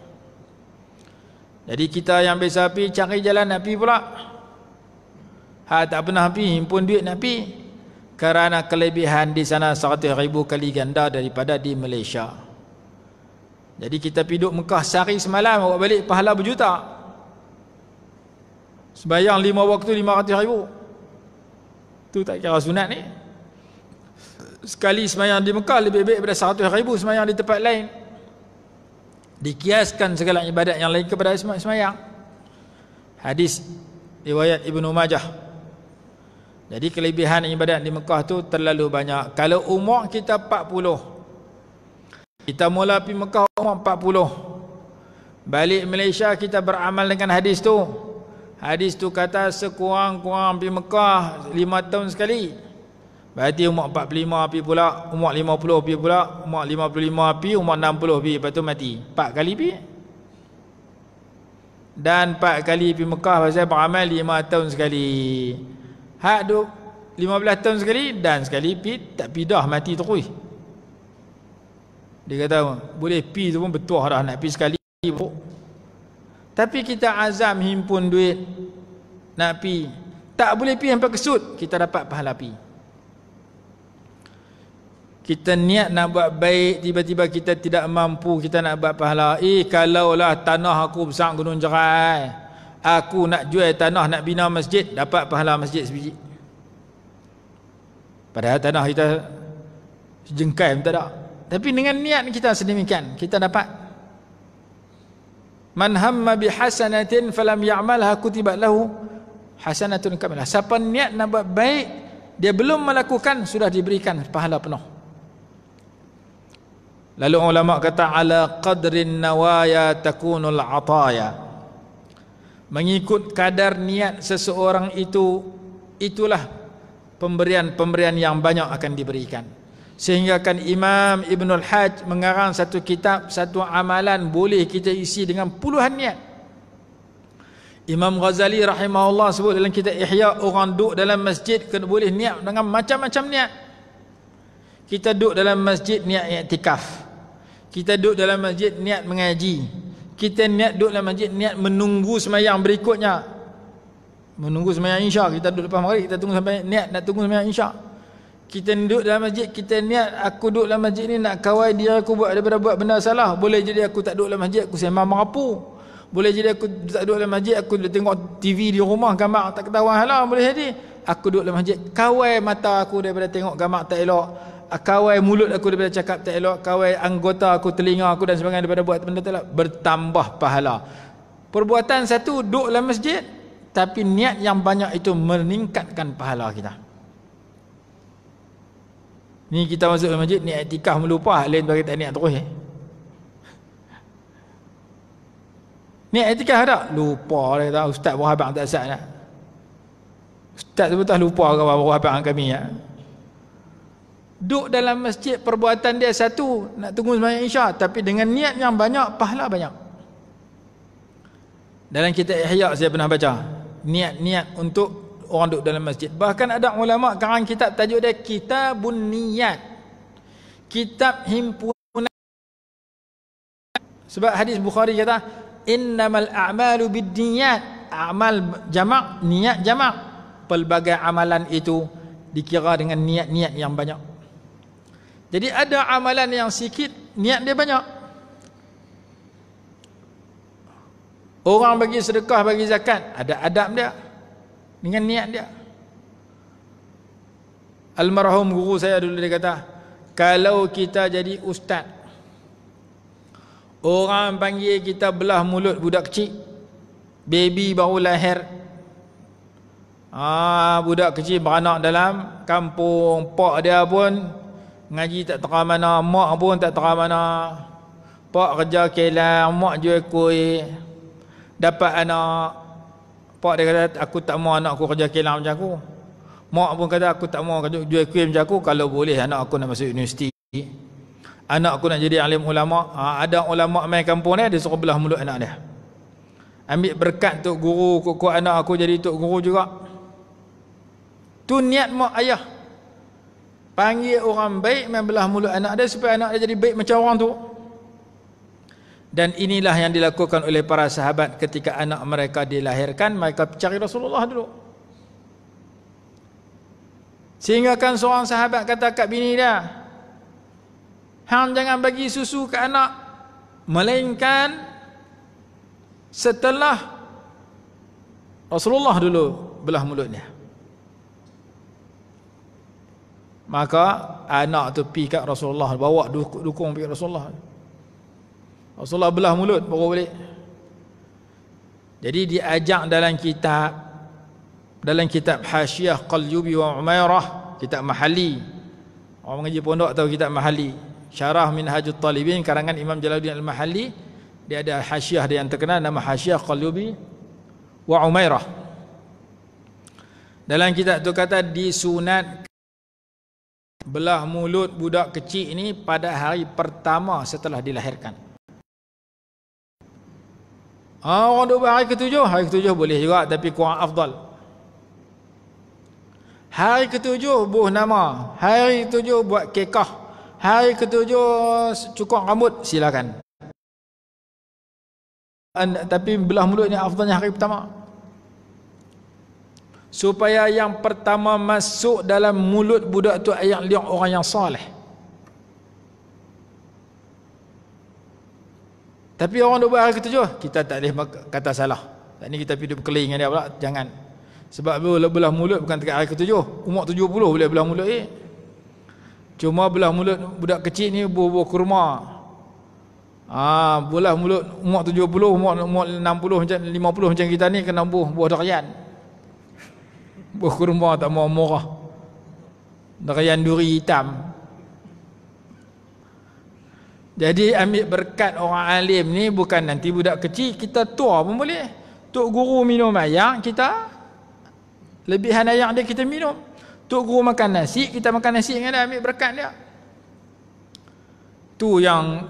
Jadi kita yang biasa pergi cari jalan nak pergi pula. Ha tak pernah pergi himpun duit nak pergi. Kerana kelebihan di sana 100 ribu kali ganda daripada di Malaysia. Jadi kita pergi duduk Mekah sehari semalam bawa balik pahala berjuta. Sebayang lima waktu lima ratus ribu. tu tak kira sunat ni. Sekali semayang di Mekah lebih baik daripada seratus ribu semayang di tempat lain dikiaskan segala ibadat yang lain kepada sembahyang. Hadis riwayat Ibnu Majah. Jadi kelebihan ibadat di Mekah tu terlalu banyak. Kalau umur kita 40. Kita mula pergi Mekah umur 40. Balik Malaysia kita beramal dengan hadis tu. Hadis tu kata sekurang-kurang pergi Mekah 5 tahun sekali. Berarti umur 45 pergi pula, umur 50 pergi pula, umur 55 api, umur 60 pergi, lepas tu mati. 4 kali api Dan 4 kali pergi Mekah pasal beramal 5 tahun sekali. Hak tu 15 tahun sekali dan sekali api tak pergi mati terus. Dia kata boleh pi tu pun betul dah nak pergi sekali. Bro. Tapi kita azam himpun duit nak pergi. Tak boleh pi sampai kesut kita dapat pahala pergi kita niat nak buat baik tiba-tiba kita tidak mampu kita nak buat pahala eh kalau kalaulah tanah aku besar gunung jerai aku nak jual tanah nak bina masjid dapat pahala masjid sebiji padahal tanah kita sejengkai pun tak ada tapi dengan niat kita sedemikian kita dapat man hamma bihasanatin falam ya'malha kutibat lahu hasanatun kamilah siapa niat nak buat baik dia belum melakukan sudah diberikan pahala penuh Lalu ulama kata ala qadrin nawaya takunul ataya. Mengikut kadar niat seseorang itu itulah pemberian-pemberian yang banyak akan diberikan. Sehingga kan Imam Ibnul Hajj mengarang satu kitab satu amalan boleh kita isi dengan puluhan niat. Imam Ghazali rahimahullah sebut dalam kitab Ihya orang duduk dalam masjid kena boleh niat dengan macam-macam niat. Kita duduk dalam masjid niat i'tikaf. Niat kita duduk dalam masjid niat mengaji. Kita niat duduk dalam masjid niat menunggu semayang berikutnya. Menunggu semayang insya Kita duduk lepas maghrib kita tunggu sampai niat nak tunggu semayang insya Kita duduk dalam masjid kita niat aku duduk dalam masjid ni nak kawai dia aku buat daripada buat benda salah. Boleh jadi aku tak duduk dalam masjid aku sembang merapu. Boleh jadi aku tak duduk dalam masjid aku tengok TV di rumah gambar tak ketahuan halal boleh jadi. Aku duduk dalam masjid kawai mata aku daripada tengok gambar tak elok. Ah, kawai mulut aku daripada cakap tak elok, kawai anggota aku, telinga aku dan sebagainya daripada buat benda tak bertambah pahala. Perbuatan satu, duduk dalam masjid, tapi niat yang banyak itu meningkatkan pahala kita. Ni kita masuk dalam masjid, niat etikah melupah, lain bagi tak niat terus. Eh? Niat etikah tak? Lupa lah, tak? ustaz buah habang tak sat Ustaz tu pun tak lupa kawan buah habang kami lah. Ya? duk dalam masjid perbuatan dia satu nak tunggu sembahyang isya tapi dengan niat yang banyak pahala banyak dalam kitab ihya saya pernah baca niat-niat untuk orang duduk dalam masjid bahkan ada ulama karang kitab tajuk dia kitabun niat kitab himpunan sebab hadis bukhari kata innamal a'malu niat amal jamak niat jamak pelbagai amalan itu dikira dengan niat-niat yang banyak jadi ada amalan yang sikit niat dia banyak. Orang bagi sedekah bagi zakat ada adab dia dengan niat dia. Almarhum guru saya dulu dia kata, kalau kita jadi ustaz orang panggil kita belah mulut budak kecil baby baru lahir ah budak kecil beranak dalam kampung pak dia pun ngaji tak tahu mana mak pun tak tahu mana pak kerja kelang mak jual kuih dapat anak pak dia kata aku tak mau anak aku kerja kelang macam aku mak pun kata aku tak mau jual kuih macam aku kalau boleh anak aku nak masuk universiti anak aku nak jadi alim ulama ha, ada ulama main kampung ni dia suruh belah mulut anak dia ambil berkat tok guru kok anak aku jadi tok guru juga tu niat mak ayah Panggil orang baik membelah mulut anak dia supaya anak dia jadi baik macam orang tu. Dan inilah yang dilakukan oleh para sahabat ketika anak mereka dilahirkan, mereka cari Rasulullah dulu. Sehingga kan seorang sahabat kata kat bini dia, "Hang jangan bagi susu ke anak melainkan setelah Rasulullah dulu belah mulutnya." maka anak tu pi kat Rasulullah bawa dukung pi Rasulullah Rasulullah belah mulut baru balik jadi diajak dalam kitab dalam kitab Hasyiah Qalyubi wa Umairah kitab mahali orang mengaji pondok atau kitab mahali Syarah min Minhajut Talibin karangan Imam Jalaluddin al Mahali. dia ada Hasyiah dia yang terkenal nama Hasyiah Qalyubi wa Umairah dalam kitab tu kata disunat belah mulut budak kecil ini pada hari pertama setelah dilahirkan. Ah, orang dua hari ketujuh, hari ketujuh boleh juga tapi kurang afdal. Hari ketujuh buh nama, hari ketujuh buat kekah, hari ketujuh cukup rambut, silakan. And, tapi belah mulut ni afdalnya hari pertama supaya yang pertama masuk dalam mulut budak tu ayat liuk orang yang soleh tapi orang duk buat hari ketujuh kita tak boleh kata salah tak ni kita pergi duk berkeli dengan dia pula jangan sebab bila belah mulut bukan tekat hari ketujuh umur tujuh puluh boleh belah mulut ni eh? cuma belah mulut budak kecil ni buah-buah kurma Ah, ha, belah mulut umur tujuh puluh umur enam puluh lima puluh macam kita ni kena buah-buah durian Buah kurma tak mau murah. Nerian duri hitam. Jadi ambil berkat orang alim ni bukan nanti budak kecil kita tua pun boleh. Tok guru minum ayam kita lebih lebihan yang dia kita minum. Tok guru makan nasi kita makan nasi dengan dia ambil berkat dia. Tu yang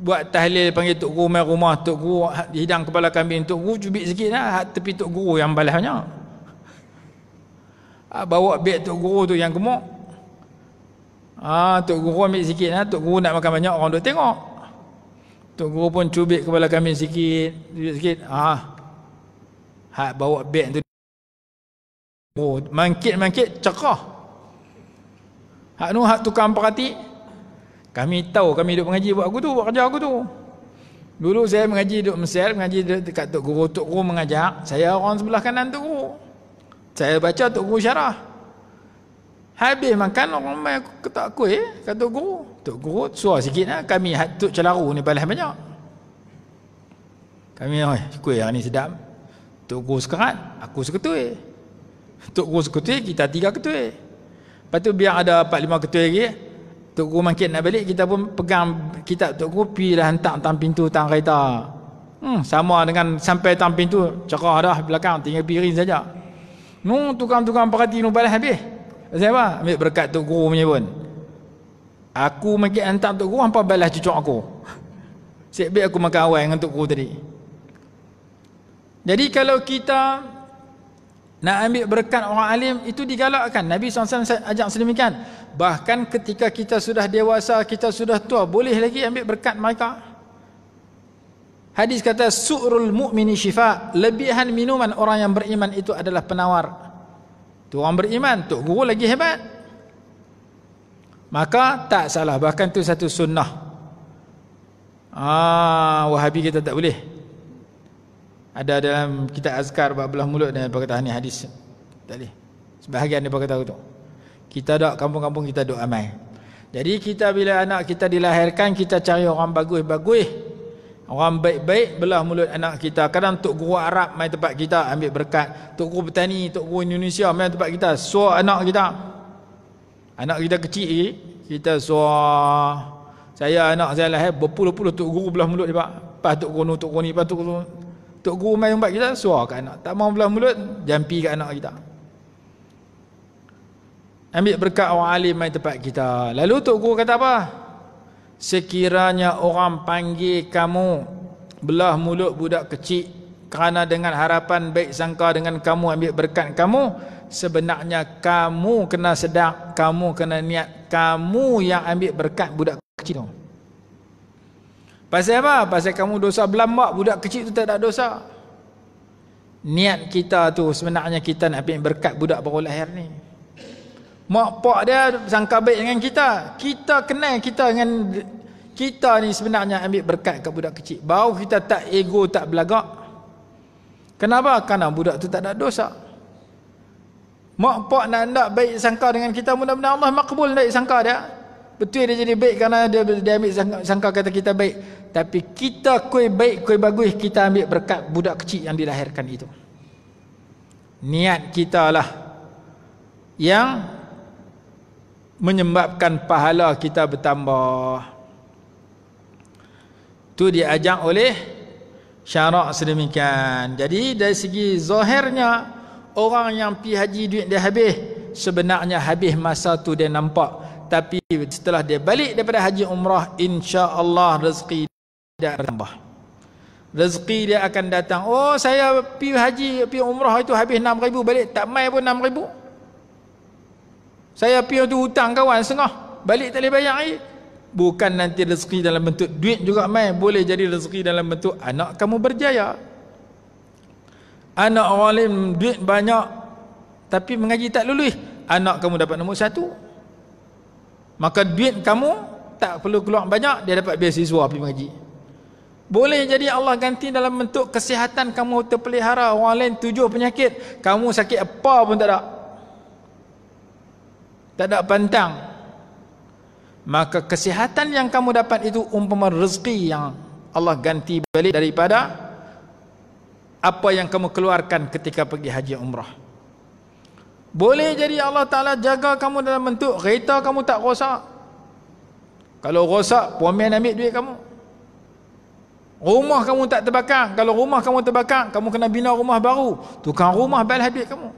buat tahlil panggil tok guru mai rumah tok guru hidang kepala kambing tok guru cubit sikitlah tepi tok guru yang balasnya. banyak. Ah, bawa beg tok guru tu yang gemuk. Ah tok guru ambil sikit ah tok guru nak makan banyak orang duk tengok. Tok guru pun cubit kepala kami sikit, cubit sikit. Ah. Hak bawa beg tu. Oh, mangkit-mangkit cekah. Hak nu hak tukang perhati. Kami tahu kami duk mengaji buat aku tu, buat kerja aku tu. Dulu saya mengaji duk Mesir, mengaji dekat tok guru, tok guru mengajar, saya orang sebelah kanan tok guru. Saya baca Tok Guru syarah. Habis makan orang main ketak kuih eh, kata Tok Guru. Tok Guru suar sikit lah. Kami Tok Celaru ni balas banyak. Kami oi, kuih yang ni sedap. Tok Guru sekerat, aku seketui. Tok Guru seketui, kita tiga ketui. Lepas tu biar ada empat lima ketui lagi. Tok Guru makin nak balik, kita pun pegang kitab Tok Guru. Pergilah hantar tang pintu, tang kereta. Hmm, sama dengan sampai tang pintu, cerah dah belakang, tinggal piring saja. Nu tukang-tukang perhati nu balas habis. Pasal apa? Ambil berkat tu guru punya pun. Aku makin hantar tu guru hampa balas cucu aku. Sebab aku makan awal dengan tu guru tadi. Jadi kalau kita nak ambil berkat orang alim itu digalakkan. Nabi SAW ajak sedemikian. Bahkan ketika kita sudah dewasa, kita sudah tua, boleh lagi ambil berkat Mereka. Hadis kata su'rul mu'mini syifa, lebihan minuman orang yang beriman itu adalah penawar. Tu orang beriman, tu guru lagi hebat. Maka tak salah bahkan tu satu sunnah. Ah, Wahabi kita tak boleh. Ada dalam kita azkar bab belah mulut dan perkataan ni hadis. Tak boleh. Sebahagian daripada kata tu. Kita dak kampung-kampung kita dak amai. Jadi kita bila anak kita dilahirkan kita cari orang bagus-bagus. Orang baik-baik belah mulut anak kita. Kadang Tok Guru Arab mai tempat kita ambil berkat. Tok Guru Petani, Tok Guru Indonesia mai tempat kita. so anak kita. Anak kita kecil lagi. Kita so Saya anak saya lahir berpuluh-puluh Tok Guru belah mulut dia pak. Lepas Tok Guru, Tok Guru ni, Tok Guru. Tok Guru mai tempat kita, so kat anak. Tak mau belah mulut, jampi kat anak kita. Ambil berkat orang alim main tempat kita. Lalu Tok Guru kata apa? Sekiranya orang panggil kamu belah mulut budak kecil kerana dengan harapan baik sangka dengan kamu ambil berkat kamu sebenarnya kamu kena sedar kamu kena niat kamu yang ambil berkat budak kecil tu pasal apa? pasal kamu dosa belambak budak kecil tu tak ada dosa niat kita tu sebenarnya kita nak ambil berkat budak baru lahir ni Mak pak dia sangka baik dengan kita. Kita kenal kita dengan kita ni sebenarnya ambil berkat kat budak kecil. Baru kita tak ego tak belagak. Kenapa? Karena budak tu tak ada dosa. Mak pak nak nak baik sangka dengan kita mudah-mudahan Allah makbul baik sangka dia. Betul dia jadi baik kerana dia, dia ambil sangka, sangka kata kita baik. Tapi kita kui baik, kui bagus, kita ambil berkat budak kecil yang dilahirkan itu. Niat kita lah yang menyebabkan pahala kita bertambah. Tu diajak oleh syarak sedemikian. Jadi dari segi zahirnya orang yang pi haji duit dia habis, sebenarnya habis masa tu dia nampak. Tapi setelah dia balik daripada haji umrah, insya-Allah rezeki dia bertambah. Rezeki dia akan datang. Oh, saya pi haji, pi umrah itu habis 6000 balik, tak mai pun 6000. Saya pergi untuk hutang kawan setengah. Balik tak boleh bayar lagi. Bukan nanti rezeki dalam bentuk duit juga main. Boleh jadi rezeki dalam bentuk anak kamu berjaya. Anak orang duit banyak. Tapi mengaji tak lulus. Anak kamu dapat nombor satu. Maka duit kamu tak perlu keluar banyak. Dia dapat beasiswa pergi mengaji. Boleh jadi Allah ganti dalam bentuk kesihatan kamu terpelihara. Orang lain tujuh penyakit. Kamu sakit apa pun tak ada. Tak ada pantang. Maka kesihatan yang kamu dapat itu umpama rezeki yang Allah ganti balik daripada apa yang kamu keluarkan ketika pergi haji umrah. Boleh jadi Allah Ta'ala jaga kamu dalam bentuk kereta kamu tak rosak. Kalau rosak, puan ambil duit kamu. Rumah kamu tak terbakar. Kalau rumah kamu terbakar, kamu kena bina rumah baru. Tukang rumah balas duit kamu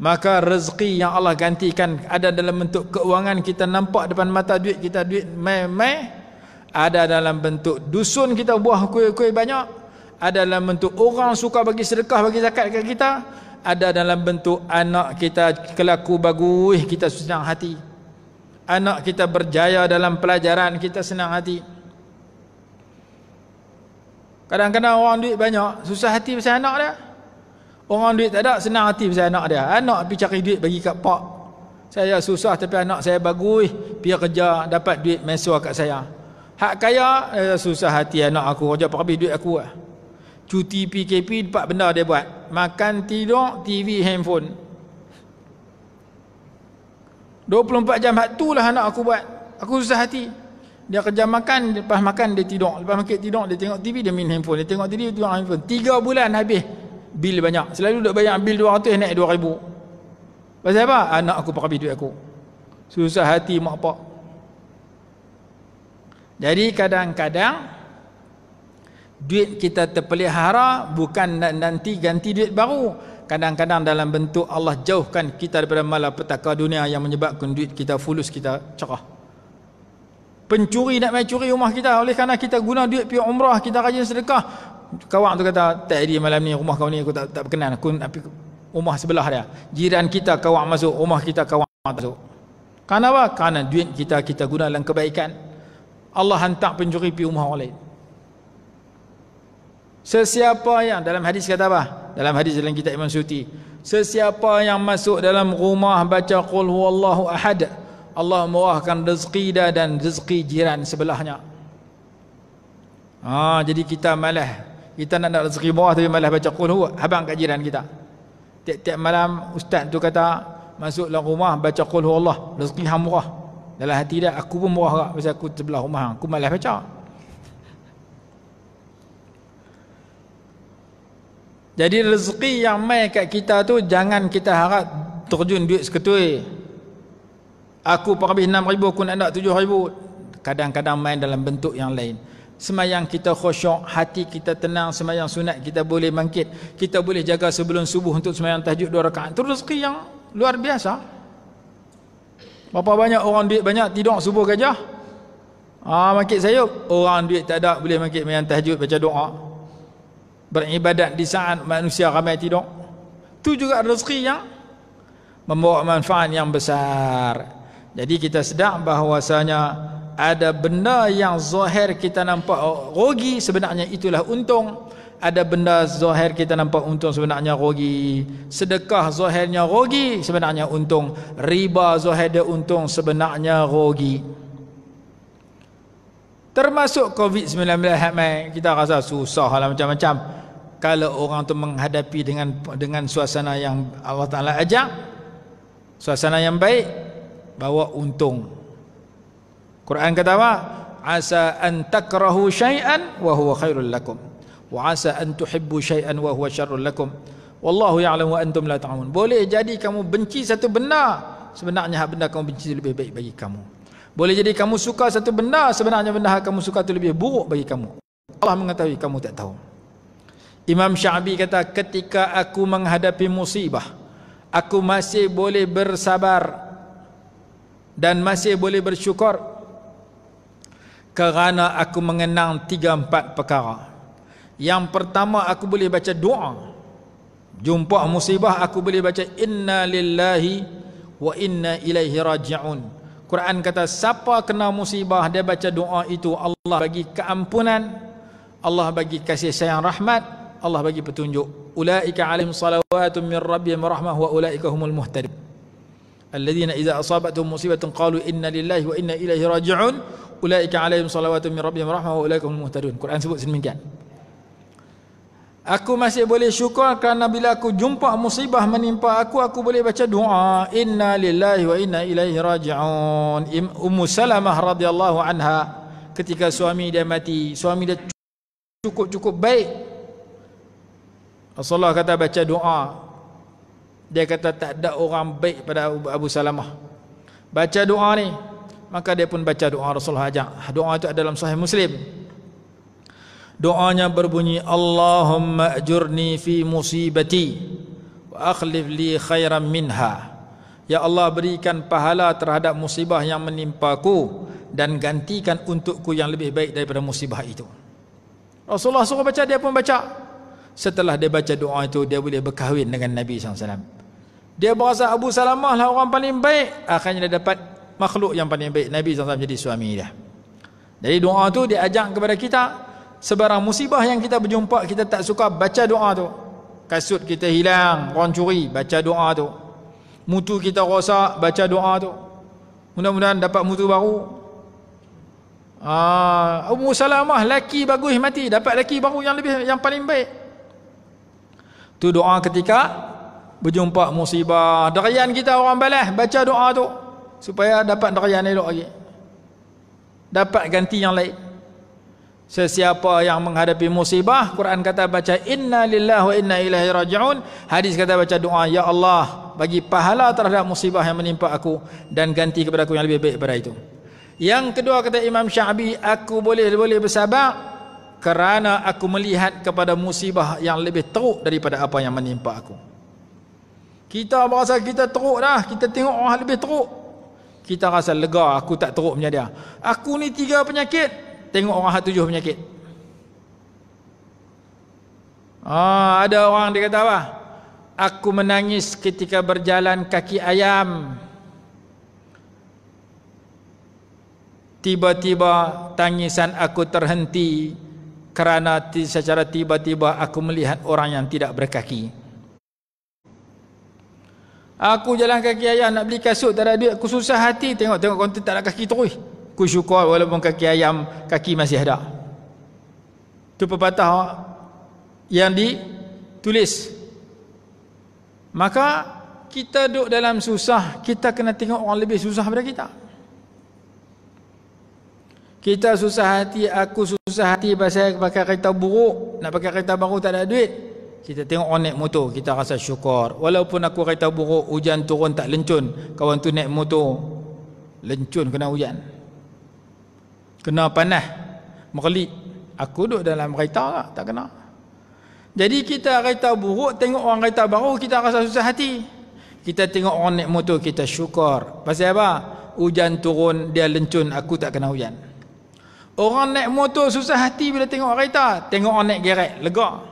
maka rezeki yang Allah gantikan ada dalam bentuk keuangan kita nampak depan mata duit kita duit mai-mai ada dalam bentuk dusun kita buah kuih-kuih banyak ada dalam bentuk orang suka bagi sedekah bagi zakat ke kita ada dalam bentuk anak kita kelaku bagus kita senang hati anak kita berjaya dalam pelajaran kita senang hati kadang-kadang orang duit banyak susah hati pasal anak dia Orang duit tak ada senang hati pasal anak dia. Anak pergi cari duit bagi kat pak. Saya susah tapi anak saya bagus. Pergi kerja dapat duit mesua kat saya. Hak kaya eh, susah hati anak aku kerja pak habis duit aku. Lah. Cuti PKP dapat benda dia buat. Makan tidur TV handphone. 24 jam hak lah anak aku buat. Aku susah hati. Dia kerja makan, lepas makan dia tidur. Lepas makan tidur, dia tengok TV, dia main handphone. Dia tengok TV, dia tengok handphone. Tiga bulan habis bil banyak selalu duk bayar bil 200 naik 2000 pasal apa anak aku pakai duit aku susah hati mak pak jadi kadang-kadang duit kita terpelihara bukan nanti ganti duit baru kadang-kadang dalam bentuk Allah jauhkan kita daripada malapetaka dunia yang menyebabkan duit kita fulus kita cerah pencuri nak mencuri rumah kita oleh kerana kita guna duit pergi umrah kita rajin sedekah kawan tu kata tak ada malam ni rumah kau ni aku tak tak berkenan aku tapi rumah sebelah dia jiran kita kawan masuk rumah kita kawan masuk kenapa kerana duit kita kita guna dalam kebaikan Allah hantar pencuri pi rumah orang lain sesiapa yang dalam hadis kata apa dalam hadis dalam kitab Imam Suti sesiapa yang masuk dalam rumah baca qul huwallahu ahad Allah murahkan rezeki dia dan rezeki jiran sebelahnya Ah jadi kita malah kita nak nak rezeki bawah tapi malah baca qul huwa habang kat jiran kita tiap-tiap malam ustaz tu kata masuk dalam rumah baca qul huwa Allah rezeki hang murah dalam hati dia aku pun murah kak pasal aku sebelah rumah aku malas baca jadi rezeki yang mai kat kita tu jangan kita harap terjun duit seketul aku pun habis 6 ribu aku nak nak 7 ribu kadang-kadang main dalam bentuk yang lain Semayang kita khusyuk, hati kita tenang, semayang sunat kita boleh bangkit. Kita boleh jaga sebelum subuh untuk semayang tahajud dua rakaat. Itu rezeki yang luar biasa. Bapa banyak orang duit banyak tidur subuh gajah? Ah, makit saya. Orang duit tak ada boleh makit semayang tahajud baca doa. Beribadat di saat manusia ramai tidur. Itu juga rezeki yang membawa manfaat yang besar. Jadi kita sedar bahawasanya ada benda yang zahir kita nampak rugi sebenarnya itulah untung ada benda zahir kita nampak untung sebenarnya rugi sedekah zahirnya rugi sebenarnya untung riba zahir dia untung sebenarnya rugi termasuk covid-19 kita rasa susah lah macam-macam kalau orang tu menghadapi dengan dengan suasana yang Allah Taala ajak suasana yang baik bawa untung Quran kata apa? Asa an takrahu syai'an wa huwa khairul lakum. Wa asa an tuhibbu syai'an wa huwa syarrul lakum. Wallahu ya'lamu antum la ta'lamun. Boleh jadi kamu benci satu benda, sebenarnya hak benda kamu benci lebih baik bagi kamu. Boleh jadi kamu suka satu benda, sebenarnya benda yang kamu suka itu lebih buruk bagi kamu. Allah mengetahui kamu tak tahu. Imam Syabi kata ketika aku menghadapi musibah aku masih boleh bersabar dan masih boleh bersyukur kerana aku mengenang tiga empat perkara yang pertama aku boleh baca doa jumpa musibah aku boleh baca inna lillahi wa inna ilaihi raji'un Quran kata siapa kena musibah dia baca doa itu Allah bagi keampunan Allah bagi kasih sayang rahmat Allah bagi petunjuk ulaika alim salawatun min rabbihim rahmah wa ulaika humul muhtadin alladhina idza asabatuhum musibatun qalu inna lillahi wa inna ilaihi raji'un ulaika alaihim salawatun min rabbihim rahmah wa ulaikum muhtadun. Quran sebut sedemikian. Aku masih boleh syukur kerana bila aku jumpa musibah menimpa aku aku boleh baca doa inna lillahi wa inna ilaihi raji'un. Ummu Salamah radhiyallahu anha ketika suami dia mati, suami dia cukup-cukup baik. Rasulullah kata baca doa. Dia kata tak ada orang baik pada Abu Salamah. Baca doa ni, maka dia pun baca doa Rasulullah ajak doa itu ada dalam sahih muslim doanya berbunyi Allahumma ajurni fi musibati wa akhlif li khairan minha Ya Allah berikan pahala terhadap musibah yang menimpaku dan gantikan untukku yang lebih baik daripada musibah itu. Rasulullah suruh baca dia pun baca. Setelah dia baca doa itu dia boleh berkahwin dengan Nabi SAW. Dia berasa Abu Salamah lah orang paling baik. Akhirnya dia dapat makhluk yang paling baik Nabi SAW jadi suami dia jadi doa tu dia ajak kepada kita sebarang musibah yang kita berjumpa kita tak suka baca doa tu kasut kita hilang orang curi baca doa tu mutu kita rosak baca doa tu mudah-mudahan dapat mutu baru Ah, Ummu Salamah laki bagus mati dapat laki baru yang lebih yang paling baik. Tu doa ketika berjumpa musibah. Darian kita orang balas baca doa tu supaya dapat darjah elok lagi dapat ganti yang lain sesiapa yang menghadapi musibah Quran kata baca inna lillahi wa inna ilaihi rajiun hadis kata baca doa ya Allah bagi pahala terhadap musibah yang menimpa aku dan ganti kepada aku yang lebih baik daripada itu yang kedua kata Imam Syabi aku boleh boleh bersabar kerana aku melihat kepada musibah yang lebih teruk daripada apa yang menimpa aku kita berasa kita teruk dah kita tengok orang lebih teruk kita rasa lega aku tak teruk punya dia aku ni tiga penyakit tengok orang hati tujuh penyakit ah, ada orang dia kata apa aku menangis ketika berjalan kaki ayam tiba-tiba tangisan aku terhenti kerana secara tiba-tiba aku melihat orang yang tidak berkaki Aku jalan kaki ayam nak beli kasut tak ada duit. Aku susah hati tengok tengok konten tak ada kaki terus. Aku syukur walaupun kaki ayam kaki masih ada. Tu pepatah yang ditulis. Maka kita duduk dalam susah, kita kena tengok orang lebih susah daripada kita. Kita susah hati, aku susah hati pasal pakai kereta buruk, nak pakai kereta baru tak ada duit kita tengok orang naik motor kita rasa syukur walaupun aku kereta buruk hujan turun tak lencun kawan tu naik motor lencun kena hujan kena panas merlik aku duduk dalam kereta lah, tak kena jadi kita kereta buruk tengok orang kereta baru kita rasa susah hati kita tengok orang naik motor kita syukur pasal apa hujan turun dia lencun aku tak kena hujan orang naik motor susah hati bila tengok kereta tengok orang naik gerak lega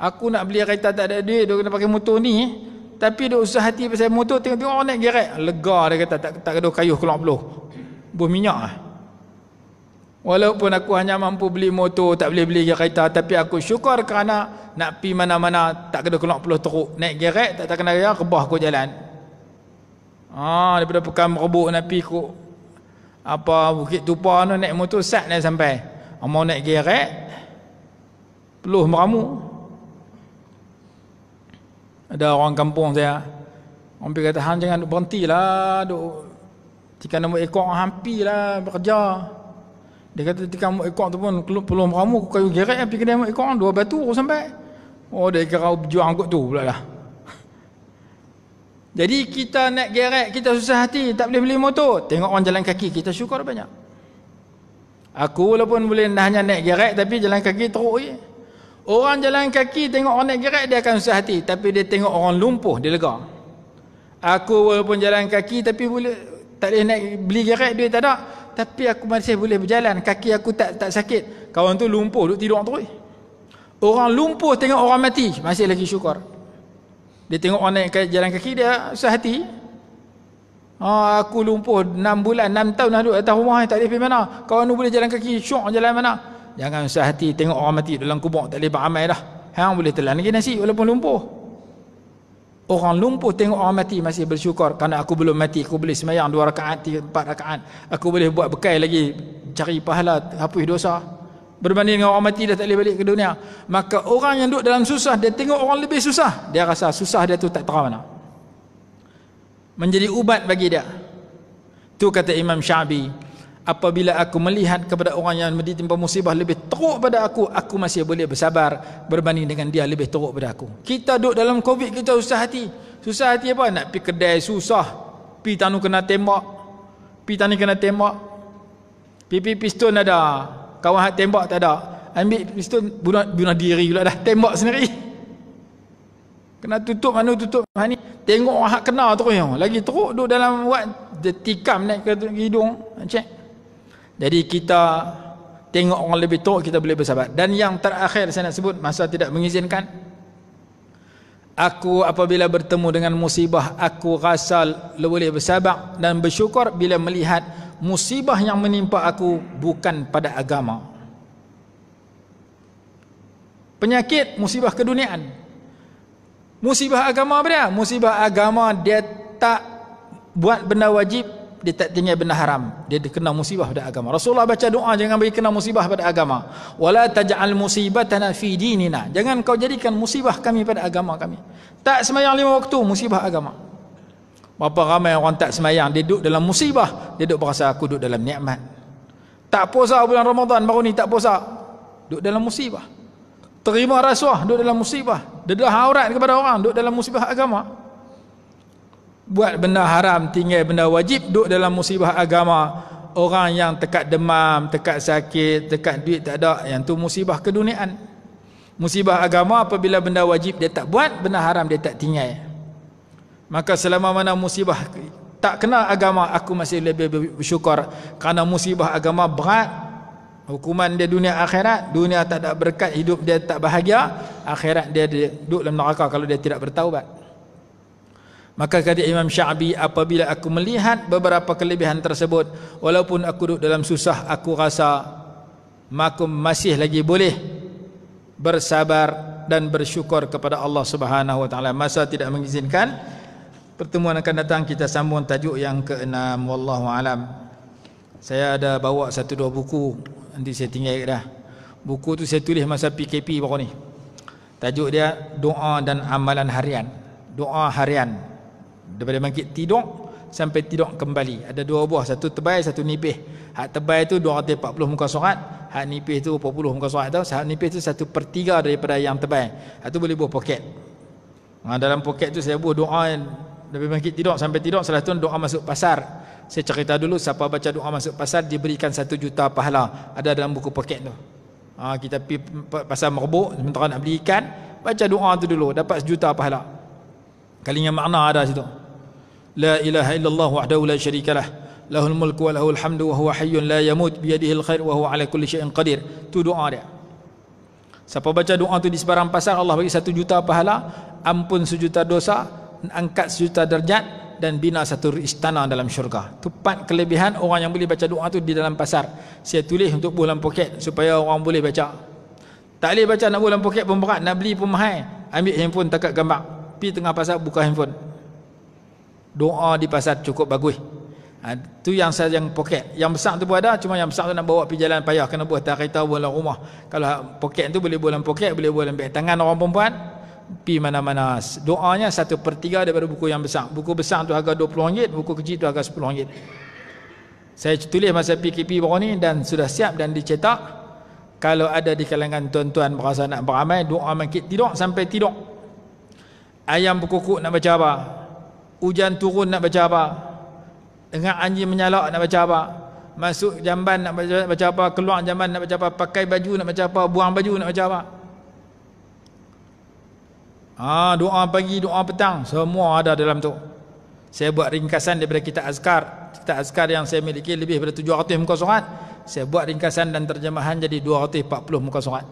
Aku nak beli kereta tak ada duit, dia kena pakai motor ni. Eh. Tapi dia usah hati pasal motor, tengok-tengok orang naik geret. Lega dia kata, tak, tak kena kayuh keluar peluh. Buah minyak lah. Walaupun aku hanya mampu beli motor, tak boleh beli kereta. Tapi aku syukur kerana nak pi mana-mana, tak ada keluar peluh teruk. Naik geret, tak, tak kena kaya, rebah aku jalan. Haa, ah, daripada pekan merebuk nak pi kok. Apa, bukit tupa tu naik motor, sat naik sampai. Mau naik geret, peluh meramuk. Ada orang kampung saya. Orang pergi kata, Han jangan berhenti lah. Duk, tika nama ekor hampi lah bekerja. Dia kata, tika nama ekor tu pun perlu meramu. Kayu gerak lah pergi kedai nama ekor. Dua batu aku sampai. Oh, dia kira berjuang kot tu pula lah. Jadi kita nak gerak, kita susah hati. Tak boleh beli motor. Tengok orang jalan kaki, kita syukur banyak. Aku walaupun boleh hanya naik gerak tapi jalan kaki teruk je. Ya. Orang jalan kaki tengok orang naik gerak dia akan susah hati tapi dia tengok orang lumpuh dia lega. Aku walaupun jalan kaki tapi boleh tak boleh naik beli gerak duit tak ada tapi aku masih boleh berjalan kaki aku tak tak sakit. Kawan tu lumpuh duk tidur terus. Orang lumpuh tengok orang mati masih lagi syukur. Dia tengok orang naik jalan kaki dia susah hati. Oh, aku lumpuh 6 bulan 6 tahun dah duduk atas rumah tak boleh pergi mana kawan tu boleh jalan kaki syok jalan mana Jangan usah hati tengok orang mati dalam kubur tak boleh beramai dah. Hang boleh telan lagi nasi walaupun lumpuh. Orang lumpuh tengok orang mati masih bersyukur kerana aku belum mati aku boleh sembahyang dua rakaat tiga empat rakaat. Aku boleh buat bekal lagi cari pahala hapus dosa. Berbanding dengan orang mati dah tak boleh balik ke dunia. Maka orang yang duduk dalam susah dia tengok orang lebih susah. Dia rasa susah dia tu tak tahu mana. Menjadi ubat bagi dia. Tu kata Imam Syabi apabila aku melihat kepada orang yang ditimpa musibah lebih teruk pada aku aku masih boleh bersabar berbanding dengan dia lebih teruk pada aku kita duduk dalam covid kita susah hati susah hati apa nak pergi kedai susah pergi tanu kena tembak pergi tanu kena tembak pipi pistol ada kawan hak tembak tak ada ambil pistol bunuh, bunuh diri pula dah tembak sendiri kena tutup mana tutup mana tengok orang hak kena terus lagi teruk duduk dalam buat detikam naik ke hidung cek jadi kita tengok orang lebih tua kita boleh bersahabat. Dan yang terakhir saya nak sebut masa tidak mengizinkan aku apabila bertemu dengan musibah aku rasa boleh bersabar dan bersyukur bila melihat musibah yang menimpa aku bukan pada agama. Penyakit musibah keduniaan. Musibah agama apa dia? Musibah agama dia tak buat benda wajib dia tak tinggal benda haram dia kena musibah pada agama Rasulullah baca doa jangan bagi kena musibah pada agama wala taj'al musibatana fi dinina jangan kau jadikan musibah kami pada agama kami tak semayang lima waktu musibah agama berapa ramai orang tak semayang dia duduk dalam musibah dia duduk berasa aku duduk dalam nikmat tak puasa bulan Ramadan baru ni tak puasa duduk dalam musibah terima rasuah duduk dalam musibah dedah aurat kepada orang duduk dalam musibah agama buat benda haram tinggal benda wajib duduk dalam musibah agama orang yang tekat demam tekat sakit tekat duit tak ada yang tu musibah keduniaan musibah agama apabila benda wajib dia tak buat benda haram dia tak tinggal maka selama mana musibah tak kenal agama aku masih lebih bersyukur kerana musibah agama berat hukuman dia dunia akhirat dunia tak ada berkat hidup dia tak bahagia akhirat dia duduk dalam neraka kalau dia tidak bertaubat Maka kata Imam Syabi apabila aku melihat beberapa kelebihan tersebut walaupun aku duduk dalam susah aku rasa makum masih lagi boleh bersabar dan bersyukur kepada Allah Subhanahu wa taala masa tidak mengizinkan pertemuan akan datang kita sambung tajuk yang keenam. 6 wallahu alam saya ada bawa satu dua buku nanti saya tinggal dah buku tu saya tulis masa PKP baru ni tajuk dia doa dan amalan harian doa harian daripada bangkit tidur sampai tidur kembali ada dua buah satu tebal satu nipis hak tebal tu 240 muka surat hak nipis tu 40 muka surat tau hak nipis tu satu pertiga daripada yang tebal hak tu boleh buah poket ha, dalam poket tu saya buah doa lebih bangkit tidur sampai tidur selepas tu doa masuk pasar saya cerita dulu siapa baca doa masuk pasar diberikan satu juta pahala ada dalam buku poket tu ha, kita pergi pasar merebuk sementara nak beli ikan baca doa tu dulu dapat sejuta pahala kalinya makna ada situ لا إله إلا الله وحده لا شريك له له الملك وله الحمد وهو حي لا يموت بيده الخير وهو على كل شيء قدير تدعاء. دعاء siapa baca doa tu di sebarang pasar Allah bagi satu juta pahala ampun sejuta dosa angkat sejuta derjat dan bina satu istana dalam syurga tepat kelebihan orang yang boleh baca doa tu di dalam pasar saya tulis untuk bulan poket supaya orang boleh baca tak boleh baca nak bulan poket pun berat nak beli pun mahal ambil handphone takat gambar pergi tengah pasar buka handphone Doa di pasar cukup bagus. Ha, tu yang saya yang poket. Yang besar tu pun ada, cuma yang besar tu nak bawa pergi jalan payah kena buat kereta bawa dalam rumah. Kalau poket tu boleh bawa poket, boleh bawa dalam tangan orang perempuan. Pi mana-mana. Doanya satu per tiga daripada buku yang besar. Buku besar tu harga RM20, buku kecil tu harga RM10. Saya tulis masa PKP baru ni dan sudah siap dan dicetak. Kalau ada di kalangan tuan-tuan berasa nak beramai, doa makit tidur sampai tidur. Ayam berkukuk nak baca apa? hujan turun nak baca apa Dengar anjing menyalak nak baca apa masuk jamban nak baca, nak baca apa keluar jamban nak baca apa pakai baju nak baca apa buang baju nak baca apa ha, doa pagi doa petang semua ada dalam tu saya buat ringkasan daripada kitab askar, kitab askar yang saya miliki lebih daripada 700 muka surat saya buat ringkasan dan terjemahan jadi 240 muka surat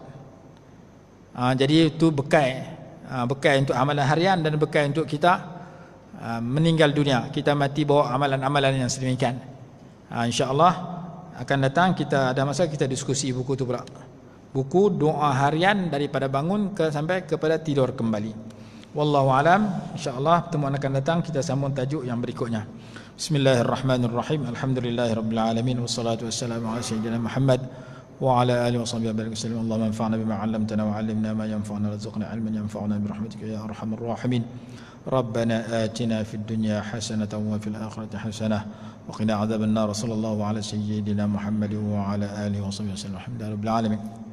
ha, jadi itu bekal ha, bekal untuk amalan harian dan bekal untuk kita Ah, meninggal dunia kita mati bawa amalan-amalan yang sedemikian ah, insyaallah akan datang kita ada masa kita diskusi buku tu pula buku doa harian daripada bangun ke sampai kepada tidur kembali wallahu alam insyaallah pertemuan akan datang kita sambung tajuk yang berikutnya Bismillahirrahmanirrahim Alhamdulillahirabbil alamin wassalatu wassalamu ala sayyidina Muhammad وعلى آله وصحبه وبارك وسلم اللهم انفعنا بما علمتنا وعلمنا ما ينفعنا وارزقنا علما ينفعنا برحمتك يا أرحم الراحمين ربنا آتنا في الدنيا حسنة وفي الآخرة حسنة وقنا عذاب النار صلى الله على سيدنا محمد وعلى آله وصحبه وسلم الحمد لله رب العالمين